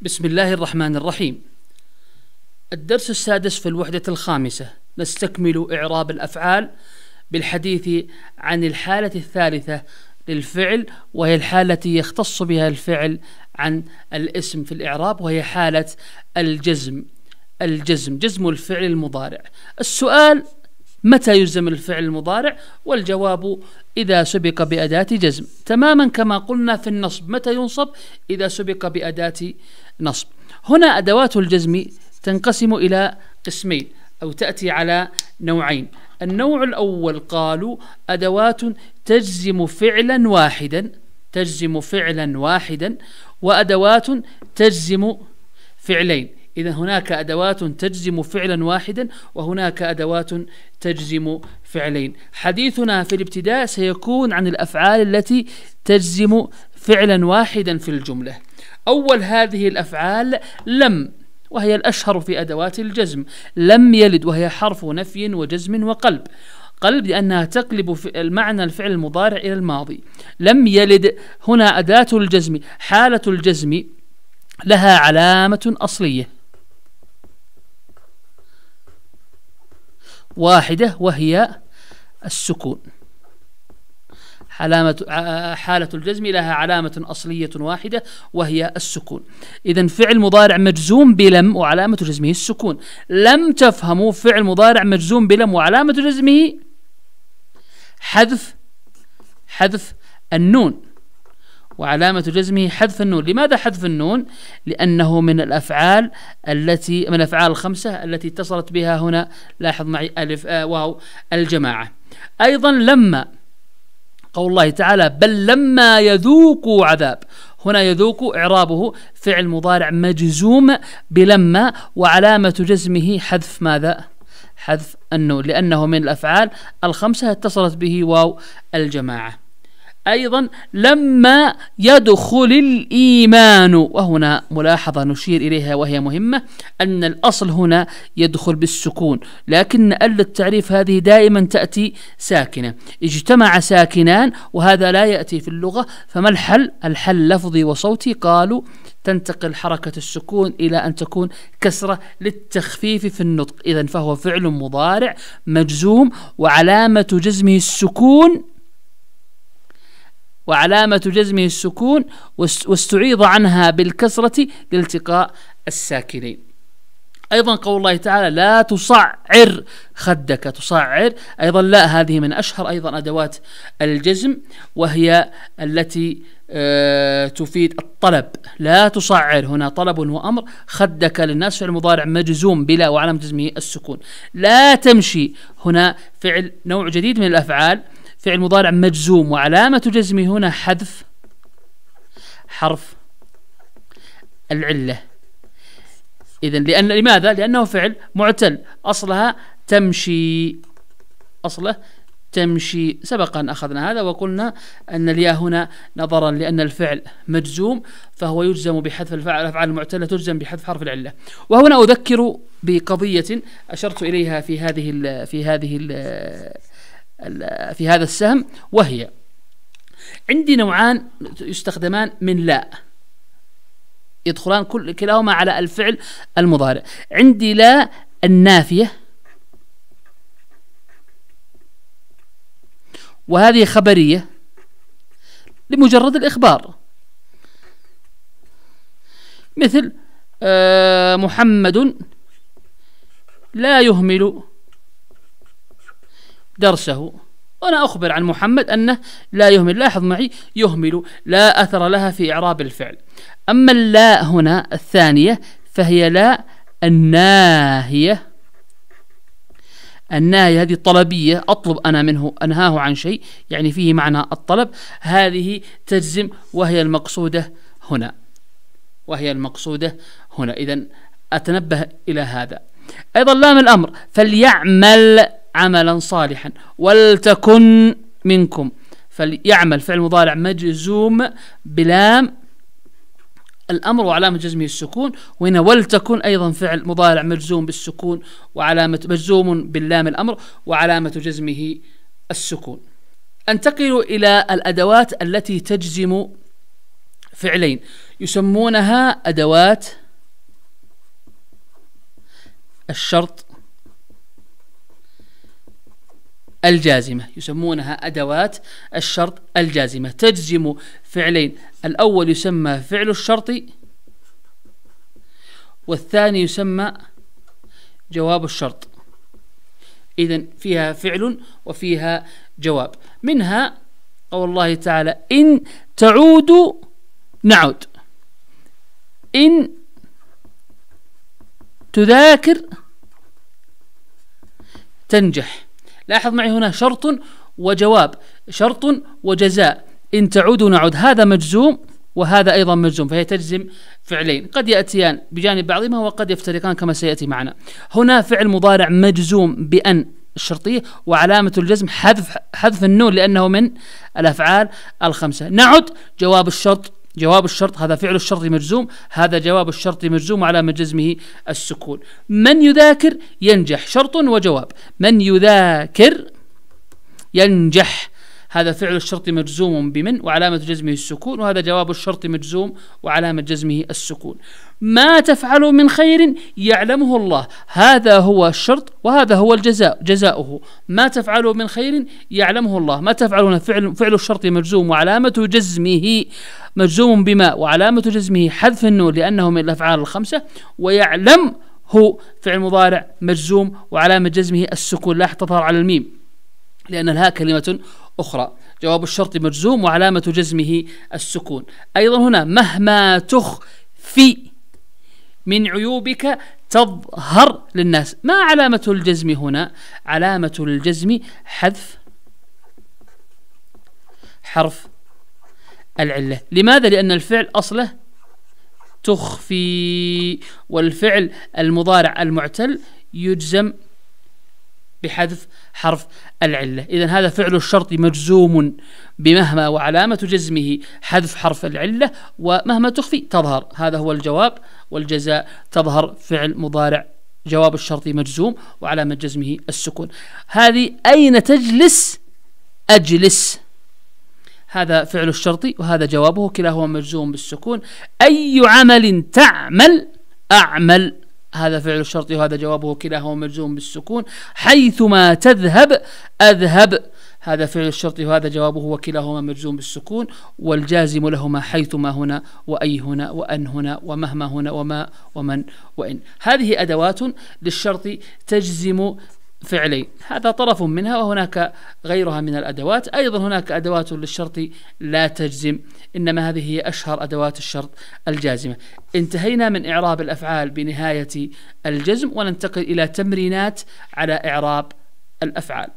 بسم الله الرحمن الرحيم الدرس السادس في الوحدة الخامسة نستكمل إعراب الأفعال بالحديث عن الحالة الثالثة للفعل وهي الحالة التي يختص بها الفعل عن الاسم في الإعراب وهي حالة الجزم الجزم جزم الفعل المضارع السؤال متى يجزم الفعل المضارع والجواب إذا سبق بأداة جزم تماما كما قلنا في النصب متى ينصب إذا سبق بأداة نصب هنا أدوات الجزم تنقسم إلى قسمين أو تأتي على نوعين النوع الأول قالوا أدوات تجزم فعلا واحدا تجزم فعلا واحدا وأدوات تجزم فعلين إذا هناك أدوات تجزم فعلا واحدا وهناك أدوات تجزم فعلين حديثنا في الابتداء سيكون عن الأفعال التي تجزم فعلا واحدا في الجملة أول هذه الأفعال لم وهي الأشهر في أدوات الجزم لم يلد وهي حرف نفي وجزم وقلب قلب لأنها تقلب المعنى الفعل المضارع إلى الماضي لم يلد هنا أداة الجزم حالة الجزم لها علامة أصلية واحدة وهي السكون علامة آه، آه، حالة الجزم لها علامة أصلية واحدة وهي السكون إذا فعل مضارع مجزوم بلم وعلامة جزمه السكون لم تفهموا فعل مضارع مجزوم بلم وعلامة جزمه حذف حذف النون وعلامة جزمه حذف النون لماذا حذف النون لأنه من الأفعال التي من الأفعال الخمسة التي اتصلت بها هنا لاحظ معي ألف آه واو الجماعة أيضا لما قول الله تعالى بل لما يذوقوا عذاب هنا يذوق إعرابه فعل مضارع مجزوم بلما وعلامة جزمه حذف ماذا حذف النون لأنه من الأفعال الخمسة اتصلت به واو الجماعة أيضا لما يدخل الإيمان وهنا ملاحظة نشير إليها وهي مهمة أن الأصل هنا يدخل بالسكون لكن أل التعريف هذه دائما تأتي ساكنة اجتمع ساكنان وهذا لا يأتي في اللغة فما الحل؟ الحل لفظي وصوتي قالوا تنتقل حركة السكون إلى أن تكون كسرة للتخفيف في النطق إذا فهو فعل مضارع مجزوم وعلامة جزمه السكون وعلامة جزمه السكون واستعيض عنها بالكسرة لالتقاء الساكنين أيضا قول الله تعالى لا تصعر خدك تصعر أيضا لا هذه من أشهر أيضا أدوات الجزم وهي التي آه، تفيد الطلب لا تصعر هنا طلب وأمر خدك للناس فعل مضارع مجزوم بلا وعلامة جزمه السكون لا تمشي هنا فعل نوع جديد من الأفعال فعل مضارع مجزوم وعلامة جزمه هنا حذف حرف العلة إذا لأن لماذا؟ لأنه فعل معتل أصلها تمشي أصله تمشي سبقا أخذنا هذا وقلنا أن الياء هنا نظرا لأن الفعل مجزوم فهو يجزم بحذف الأفعال المعتلة تجزم بحذف حرف العلة وهنا أذكر بقضية أشرت إليها في هذه الـ في هذه الـ في هذا السهم وهي عندي نوعان يستخدمان من لا يدخلان كل كلاهما على الفعل المضارع عندي لا النافية وهذه خبرية لمجرد الإخبار مثل آه، محمد لا يهمل درسه وأنا أخبر عن محمد أنه لا يهمل لاحظ معي يهمل لا أثر لها في إعراب الفعل أما اللا هنا الثانية فهي لا الناهية الناهية هذه طلبية أطلب أنا منه أنهاه عن شيء يعني فيه معنى الطلب هذه تجزم وهي المقصودة هنا وهي المقصودة هنا إذا أتنبه إلى هذا أيضا لام الأمر فليعمل عملا صالحا ولتكن منكم فليعمل فعل مضارع مجزوم بلام الأمر وعلامة جزمه السكون وهنا ولتكن أيضا فعل مضارع مجزوم بالسكون وعلامة مجزوم باللام الأمر وعلامة جزمه السكون أنتقل إلى الأدوات التي تجزم فعلين يسمونها أدوات الشرط الجازمة يسمونها أدوات الشرط الجازمة تجزم فعلين الأول يسمى فعل الشرط والثاني يسمى جواب الشرط إذا فيها فعل وفيها جواب منها قول الله تعالى إن تعود نعود إن تذاكر تنجح لاحظ معي هنا شرط وجواب شرط وجزاء إن تعود نعود هذا مجزوم وهذا أيضا مجزوم فهي تجزم فعلين قد يأتيان بجانب بعضهما وقد يفترقان كما سيأتي معنا هنا فعل مضارع مجزوم بأن الشرطية وعلامة الجزم حذف حذف النون لأنه من الأفعال الخمسة نعد جواب الشرط جواب الشرط هذا فعل الشرط مجزوم هذا جواب الشرط مجزوم على مجزمه السكون من يذاكر ينجح شرط وجواب من يذاكر ينجح هذا فعل الشرط مجزوم بمن وعلامة جزمه السكون وهذا جواب الشرط مجزوم وعلامة جزمه السكون ما تفعل من خير يعلمه الله هذا هو الشرط وهذا هو الجزاء جزاؤه ما تفعل من خير يعلمه الله ما تفعلون فعل, فعل الشرط مجزوم وعلامة جزمه مجزوم بما وعلامة جزمه حذف النون لأنه من الأفعال الخمسة ويعلم هو فعل مضارع مجزوم وعلامة جزمه السكون لا تظهر على الميم لأن الهاء كلمة أخرى جواب الشرط مجزوم وعلامة جزمه السكون أيضا هنا مهما تخفي من عيوبك تظهر للناس ما علامة الجزم هنا علامة الجزم حذف حرف العلة لماذا لأن الفعل أصله تخفي والفعل المضارع المعتل يجزم بحذف حرف العلة إذا هذا فعل الشرط مجزوم بمهما وعلامة جزمه حذف حرف العلة ومهما تخفي تظهر هذا هو الجواب والجزاء تظهر فعل مضارع جواب الشرط مجزوم وعلامة جزمه السكون هذه أين تجلس أجلس هذا فعل الشرط وهذا جوابه كلاهما مجزوم بالسكون أي عمل تعمل أعمل هذا فعل الشرطي وهذا جوابه كلاهما مجزوم بالسكون حيثما تذهب أذهب هذا فعل الشرط وهذا جوابه وكلاهما مجزوم بالسكون والجازم لهما حيثما هنا وأي هنا وأن هنا ومهما هنا وما ومن وإن هذه أدوات للشرط تجزم فعلي هذا طرف منها وهناك غيرها من الأدوات أيضا هناك أدوات للشرط لا تجزم إنما هذه هي أشهر أدوات الشرط الجازمة انتهينا من إعراب الأفعال بنهاية الجزم وننتقل إلى تمرينات على إعراب الأفعال